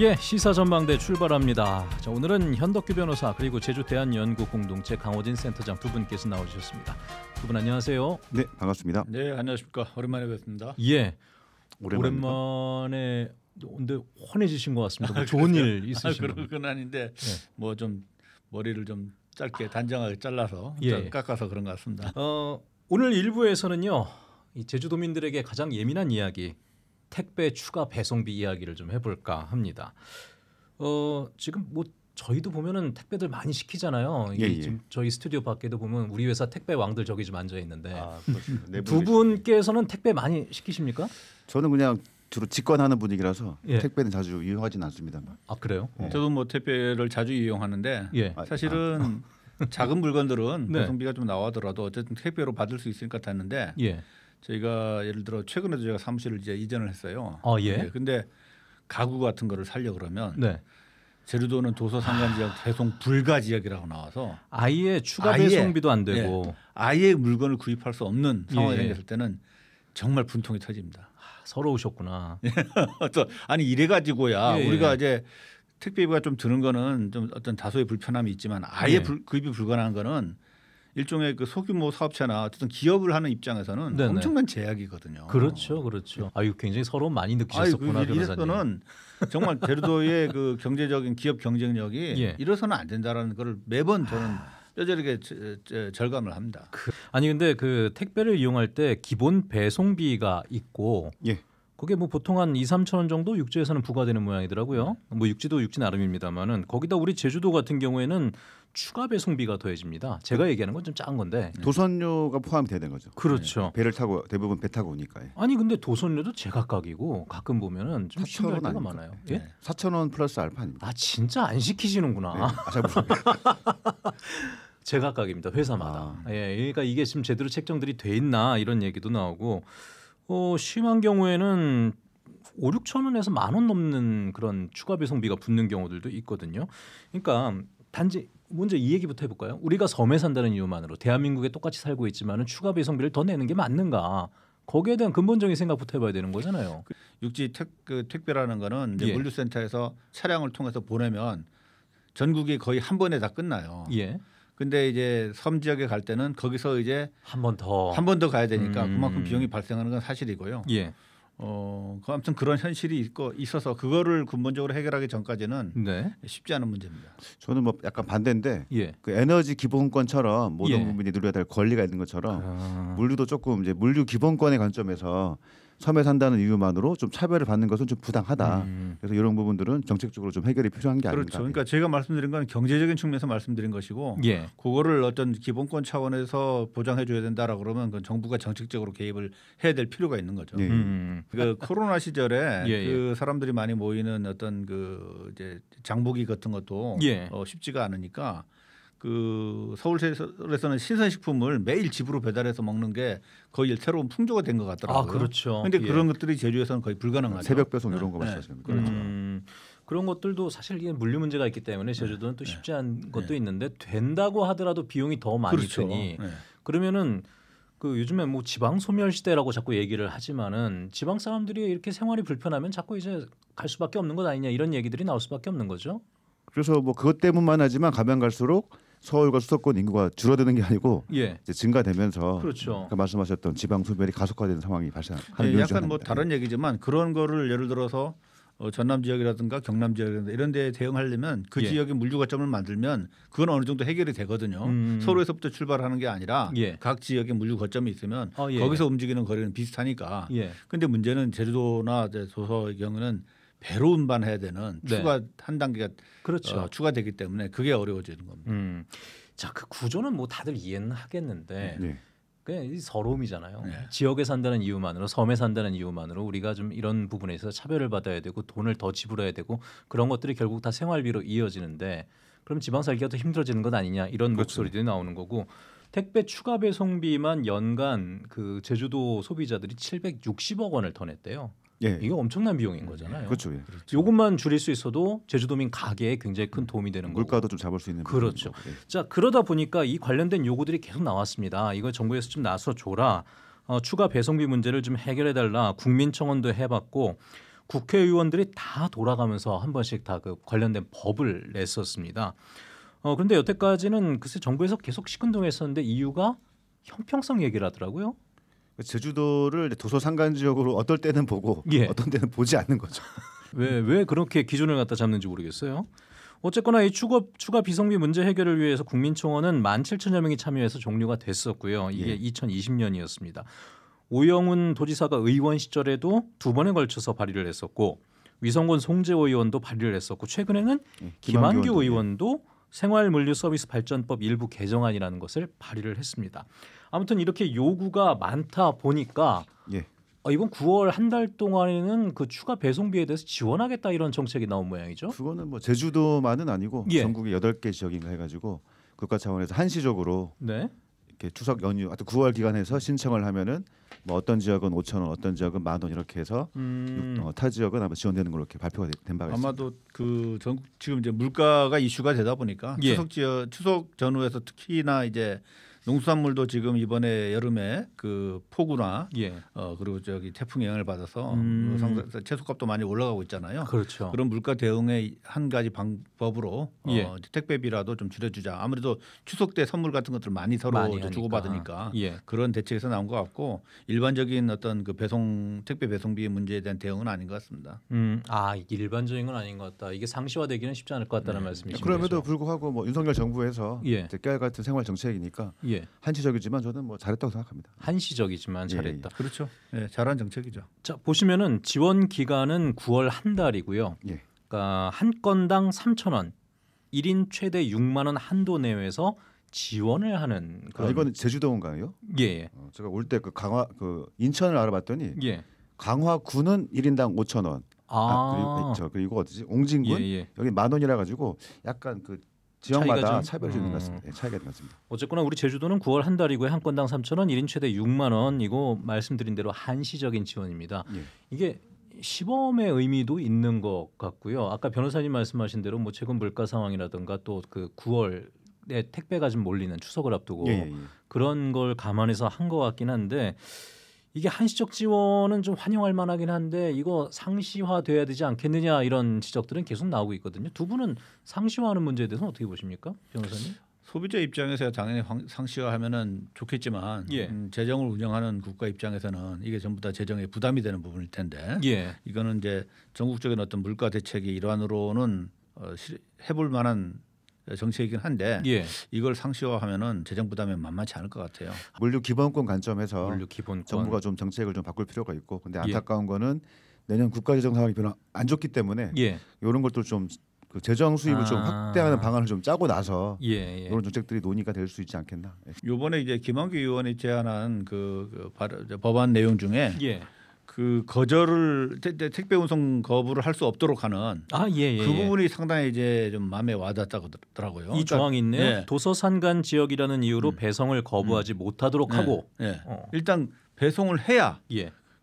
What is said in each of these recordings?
예, 시사 전망대 출발합니다. 자, 오늘은 현덕규 변호사 그리고 제주 대한연구 공동체 강호진 센터장 두 분께서 나오셨습니다. 두 분 안녕하세요. 네, 반갑습니다. 네, 안녕하십니까. 오랜만에 뵙습니다. 예, 오랜만에 근데 훤해지신 것 같습니다. 뭐 아, 좋은 일 있으신가요? 아, 그런 건 아닌데 예. 뭐좀 머리를 좀 짧게 단정하게 잘라서 예. 깎아서 그런 것 같습니다. 어, 오늘 일부에서는요, 제주도민들에게 가장 예민한 이야기 택배 추가 배송비 이야기를 좀 해볼까 합니다. 어, 지금 뭐 저희도 보면은 택배들 많이 시키잖아요. 예, 예. 지금 저희 스튜디오 밖에도 보면 우리 회사 택배 왕들 저기 좀 앉아 있는데 아, 네 두 분께서는 택배 많이 시키십니까? 저는 그냥 주로 직관하는 분위기라서 예. 택배는 자주 이용하지는 않습니다아 그래요? 네. 저도 뭐 택배를 자주 이용하는데 예. 사실은 아, 아. 작은 물건들은 네. 배송비가 좀 나와더라도 어쨌든 택배로 받을 수 있으니까 탔는데 예. 저희가 예를 들어 최근에도 제가 사무실을 이제 이전을 했어요. 아 예. 네, 근데 가구 같은 거를 살려 그러면 네. 제주도는 도서 상관 지역 배송 아. 불가 지역이라고 나와서 아예 추가 아예, 배송비도 안 예, 되고 예, 아예 물건을 구입할 수 없는 상황이 예. 예. 생겼을 때는 정말 분통이 터집니다. 아, 서러우셨구나. 아니 이래 가지고야 예, 예, 우리가 이제 택배비가 좀 드는 거는 좀 어떤 다소의 불편함이 있지만 아예 불, 구입이 불가능한 거는 일종의 그 소규모 사업체나 어떤 기업을 하는 입장에서는 네네. 엄청난 제약이거든요. 그렇죠, 그렇죠. 아유 굉장히 서로 많이 그 느끼셨구나그변호사 정말 제주도의 그 경제적인 기업 경쟁력이 예. 이래서는 안 된다라는 걸 매번 저는 아. 뼈저리게 절감을 합니다. 그, 아니 근데 그 택배를 이용할 때 기본 배송비가 있고 예. 그게 뭐 보통 한 2, 3천 원 정도 육지에서는 부과되는 모양이더라고요. 뭐 육지도 육지 나름입니다만은 거기다 우리 제주도 같은 경우에는 추가 배송비가 더해집니다. 제가 얘기하는 건 좀 짠 건데 네. 도선료가 포함돼야 되는 거죠. 그렇죠. 네. 배를 타고 대부분 배 타고 오니까. 예. 아니 근데 도선료도 제각각이고 가끔 보면은 좀 신기할 때가 아닙니까? 많아요. 네. 예? 4천 원 플러스 알파 아니까아 진짜 안 시키시는구나. 네. 아, 잘 제각각입니다. 회사마다. 아. 예, 그러니까 이게 지금 제대로 책정들이 돼 있나 이런 얘기도 나오고 어, 심한 경우에는 5, 6천 원에서 만 원 넘는 그런 추가 배송비가 붙는 경우들도 있거든요. 그러니까 단지 먼저 이 얘기부터 해볼까요? 우리가 섬에 산다는 이유만으로 대한민국에 똑같이 살고 있지만은 추가 배송비를 더 내는 게 맞는가? 거기에 대한 근본적인 생각부터 해봐야 되는 거잖아요. 그 육지 택, 그 택배라는 거는 예. 물류센터에서 차량을 통해서 보내면 전국이 거의 한 번에 다 끝나요. 예. 근데 이제 섬 지역에 갈 때는 거기서 이제 한 번 더 한 번 더 가야 되니까 음. 그만큼 비용이 발생하는 건 사실이고요. 예. 어, 그 아무튼 그런 현실이 있고 있어서 그거를 근본적으로 해결하기 전까지는 네. 쉽지 않은 문제입니다. 저는 뭐 약간 반대인데 예. 그 에너지 기본권처럼 모든 국민이 예. 누려야 될 권리가 있는 것처럼 아. 물류도 조금 이제 물류 기본권의 관점에서 섬에 산다는 이유만으로 좀 차별을 받는 것은 좀 부당하다. 음. 그래서 이런 부분들은 정책적으로 좀 해결이 필요한 게 그렇죠. 아닌가. 그러니까 제가 말씀드린 건 경제적인 측면에서 말씀드린 것이고 예. 그거를 어떤 기본권 차원에서 보장해 줘야 된다라 그러면 그 정부가 정책적으로 개입을 해야 될 필요가 있는 거죠. 예. 예. 음. 그 코로나 시절에 예, 예, 그 사람들이 많이 모이는 어떤 그 이제 장보기 같은 것도 예. 어, 쉽지가 않으니까 그 서울시에서는 신선식품을 매일 집으로 배달해서 먹는 게 거의 새로운 풍조가 된 것 같더라고요. 아 그렇죠. 그런데 예. 그런 것들이 제주에서는 거의 불가능하죠. 새벽 배송 네. 이런 거 네. 말씀하시는 거죠. 그렇죠. 음, 그런 것들도 사실 이게 물류 문제가 있기 때문에 네. 제주도는 또 네. 쉽지 않은 네. 것도 있는데 된다고 하더라도 비용이 더 많이 그렇죠. 드니 네. 그러면은 그 요즘에 뭐 지방 소멸 시대라고 자꾸 얘기를 하지만은 지방 사람들이 이렇게 생활이 불편하면 자꾸 이제 갈 수밖에 없는 것 아니냐 이런 얘기들이 나올 수밖에 없는 거죠. 그래서 뭐 그것 때문만 하지만 가면 갈수록 서울과 수도권 인구가 줄어드는 게 아니고 예. 증가되면서 그렇죠. 아까 말씀하셨던 지방 소멸이 가속화되는 상황이 발생하는 예, 약간 뭐 다른 예. 얘기지만 그런 거를 예를 들어서 어, 전남 지역이라든가 경남 지역이라든가 이런 데 대응하려면 그 예. 지역의 물류거점을 만들면 그건 어느 정도 해결이 되거든요. 음. 서로에서부터 출발하는 게 아니라 예. 각 지역의 물류거점이 있으면 어, 예. 거기서 예. 움직이는 거리는 비슷하니까. 예. 근데 문제는 제주도나 도서의 경우는 배로 운반해야 되는 네. 추가 한 단계가 그렇죠. 어, 추가되기 때문에 그게 어려워지는 겁니다. 음. 자그 구조는 뭐 다들 이해는 하겠는데 네. 그냥 서러움이잖아요. 네. 지역에 산다는 이유만으로 섬에 산다는 이유만으로 우리가 좀 이런 부분에서 차별을 받아야 되고 돈을 더 지불해야 되고 그런 것들이 결국 다 생활비로 이어지는데 그럼 지방 살기가 더 힘들어지는 것 아니냐 이런 그렇죠. 목소리들이 나오는 거고 택배 추가 배송비만 연간 그 제주도 소비자들이 760억 원을 더 냈대요. 예. 이게 엄청난 비용인 거잖아요. 그렇죠. 예. 그렇죠. 요것만 줄일 수 있어도 제주도민 가게에 굉장히 큰 음. 도움이 되는 거고 물가도 좀 잡을 수 있는 그렇죠. 예. 자 그러다 보니까 이 관련된 요구들이 계속 나왔습니다. 이걸 정부에서 좀 나서 줘라. 어, 추가 배송비 문제를 좀 해결해 달라. 국민청원도 해봤고 국회의원들이 다 돌아가면서 한 번씩 다 그 관련된 법을 냈었습니다. 어그런데 여태까지는 글쎄 정부에서 계속 시큰둥했었는데 이유가 형평성 얘기를 하더라고요. 제주도를 도서 상관 지역으로 어떨 때는 보고 예. 어떤 때는 보지 않는 거죠. 왜 왜 그렇게 기준을 갖다 잡는지 모르겠어요. 어쨌거나 이 추가, 추가 비성비 문제 해결을 위해서 국민총원은 17,000여 명이 참여해서 종료가 됐었고요. 이게 예. 2020년이었습니다. 오영훈 도지사가 의원 시절에도 두 번에 걸쳐서 발의를 했었고 위성곤 송재호 의원도 발의를 했었고 최근에는 예, 김한규, 김한규 의원도 예. 생활물류 서비스 발전법 일부 개정안이라는 것을 발의를 했습니다. 아무튼 이렇게 요구가 많다 보니까 예. 어, 이번 9월 한 달 동안에는 그 추가 배송비에 대해서 지원하겠다 이런 정책이 나온 모양이죠. 그거는 뭐 제주도만은 아니고 예. 전국의 여덟 개 지역인가 해가지고 국가 차원에서 한시적으로 네. 이렇게 추석 연휴, 아여튼 9월 기간에서 신청을 하면은 뭐 어떤 지역은 5천 원, 어떤 지역은 만원 이렇게 해서 음. 어, 타 지역은 아마 지원되는 걸로 이렇게 발표가 된 바가 있습니다. 아마도 그 그전 지금 이제 물가가 이슈가 되다 보니까 예. 추석 지역 추석 전후에서 특히나 이제 농수산물도 지금 이번에 여름에 그 폭우나 예. 어 그리고 저기 태풍 영향을 받아서 음. 그 채소값도 많이 올라가고 있잖아요. 그렇죠. 그런 물가 대응의 한 가지 방법으로 어, 예. 어, 택배비라도 좀 줄여주자. 아무래도 추석 때 선물 같은 것들 많이 서로 많이 주고받으니까 예. 그런 대책에서 나온 것 같고 일반적인 어떤 그 배송 택배 배송비 문제에 대한 대응은 아닌 것 같습니다. 음. 아 일반적인 건 아닌 것 같다. 이게 상시화되기는 쉽지 않을 것 같다는 네. 말씀이시죠. 그럼에도 불구하고 뭐 윤석열 정부에서 예. 깨알 같은 생활 정책이니까. 예. 예. 한시적이지만 저는 뭐 잘했다고 생각합니다. 한시적이지만 예, 잘했다. 예, 예. 그렇죠. 예, 잘한 정책이죠. 자 보시면은 지원 기간은 9월 한 달이고요. 예. 그러니까 한 건당 3천 원, 1인 최대 6만 원 한도 내에서 지원을 하는 아, 그런. 아, 이건 제주도인가요? 예. 어, 제가 올 때 그 강화 그 인천을 알아봤더니 예. 강화군은 1인당 5천 원. 아, 아 그리고, 그리고 어디지 옹진군 여기 만 원이라 가지고 약간 그 지역마다 차별이 좀있것 같습니다. 네, 차이가 있는 것 같습니다. 어쨌거나 우리 제주도는 9월 한 달이고요. 한 건당 3천 원, 1인 최대 6만 원이고 말씀드린 대로 한시적인 지원입니다. 예. 이게 시범의 의미도 있는 것 같고요. 아까 변호사님 말씀하신 대로 뭐 최근 물가 상황이라든가 또 그 9월에 택배가 좀 몰리는 추석을 앞두고 예, 예. 예. 그런 걸 감안해서 한 것 같긴 한데 이게 한시적 지원은 좀 환영할 만하긴 한데 이거 상시화돼야 되지 않겠느냐 이런 지적들은 계속 나오고 있거든요. 두 분은 상시화하는 문제에 대해서 어떻게 보십니까, 변호사님? 소비자 입장에서 당연히 상시화하면은 좋겠지만 예. 음, 재정을 운영하는 국가 입장에서는 이게 전부 다 재정에 부담이 되는 부분일 텐데 예. 이거는 이제 전국적인 어떤 물가 대책의 일환으로는 어, 해볼 만한 정책이긴 한데 예. 이걸 상시화하면은 재정 부담이 만만치 않을 것 같아요. 물류 기본권 관점에서 물류 기본권. 정부가 좀 정책을 좀 바꿀 필요가 있고 근데 예. 안타까운 예. 거는 내년 국가 재정 상황이 별로 안 좋기 때문에 예. 이런 것도 좀그 재정 수입을 아. 좀 확대하는 방안을 좀 짜고 나서 예, 예. 이런 정책들이 논의가 될 수 있지 않겠나. 이번에 이제 김한규 의원이 제안한 그, 그 법안 내용 중에 예. 그 거절을 택배 운송 거부를 할 수 없도록 하는 아, 예, 예, 그 예. 부분이 상당히 이제 좀 마음에 와닿다더라고요. 이 그러니까, 조 있네요. 예. 도서 산간 지역이라는 이유로 음. 배송을 거부하지 음. 못하도록 하고 예, 예. 어. 일단 배송을 해야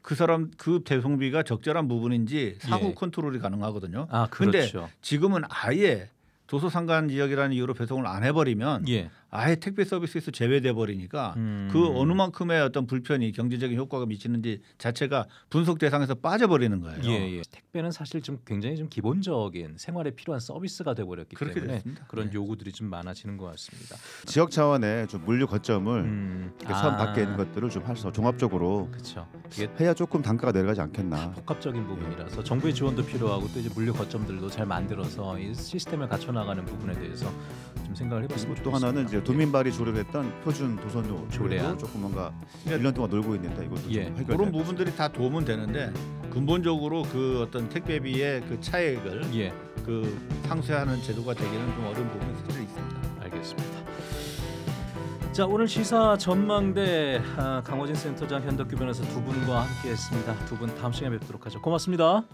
그 사람 그 배송비가 적절한 부분인지 사후 컨트롤이 가능하거든요. 아, 그런데 그렇 지금은 아예 도서 상간 지역이라는 이유로 배송을 안 해버리면 아예 택배 서비스에서 제외돼 버리니까 음. 그 어느 만큼의 어떤 불편이 경제적인 효과가 미치는지 자체가 분석 대상에서 빠져버리는 거예요. 예, 예. 택배는 사실 좀 굉장히 좀 기본적인 생활에 필요한 서비스가 돼 버렸기 때문에 됐습니다. 그런 네. 요구들이 좀 많아지는 것 같습니다. 지역 차원의 좀 물류 거점을 음. 선 아. 밖에 있는 것들을 좀 해서 종합적으로 그렇 해야 조금 단가가 내려가지 않겠나. 복합적인 부분이라서 예. 정부의 지원도 필요하고 또 이제 물류 거점들도 잘 만들어서 이 시스템을 갖춰 나가는 부분에 대해서 좀 생각을 해봤으면 좋겠습니다. 또 하나는 이제 도민발이 조례 했던 표준 도선료 조례도 조례안. 조금 뭔가 예. 일 1년 동안 놀고 있는다 이것도 예, 해결. 그런 부분들이 다 도움은 되는데 근본적으로 그 어떤 택배비의 그 차액을 예, 그 상쇄하는 제도가 되기는 좀 어려운 부분이 사실 있습니다. 알겠습니다. 자 오늘 시사 전망대 아, 강호진 센터장 현덕규 변호사 두 분과 함께했습니다. 두 분 다음 시간에 뵙도록 하죠. 고맙습니다.